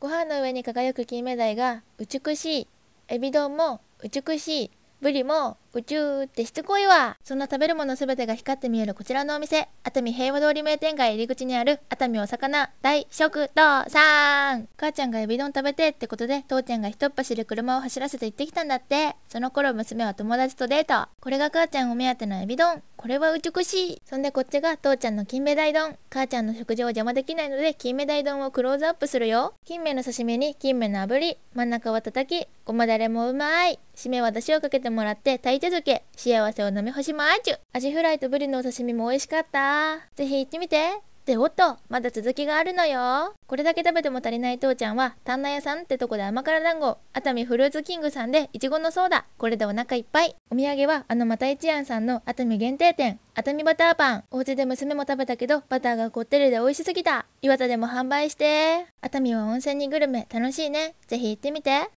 ご飯の上に輝く金目鯛が美しいエビ丼も美しいブリも宇宙ってしつこいわそんな食べるものすべてが光って見えるこちらのお店熱海平和通り名店街入り口にある熱海お魚大食堂さん母ちゃんがエビ丼食べてってことで父ちゃんが一っ走り車を走らせて行ってきたんだってその頃娘は友達とデートこれが母ちゃんお目当てのエビ丼これは美しいそんでこっちが父ちゃんの金目鯛丼母ちゃんの食事を邪魔できないので金目鯛丼をクローズアップするよ金目の刺身に金目の炙り真ん中は叩きごまだれもうまい締めは出汁をかけてもらって炊いて漬け幸せを飲み干しまーちゅアジフライとブリのお刺身も美味しかったぜひ行ってみてっておっとまだ続きがあるのよこれだけ食べても足りない父ちゃんは丹那屋さんってとこで甘辛団子熱海フルーツキングさんでいちごのソーダこれでお腹いっぱいお土産はあのまた一庵さんの熱海限定店熱海バターパンお家で娘も食べたけどバターがこってりで美味しすぎた岩田でも販売して熱海は温泉にグルメ楽しいねぜひ行ってみて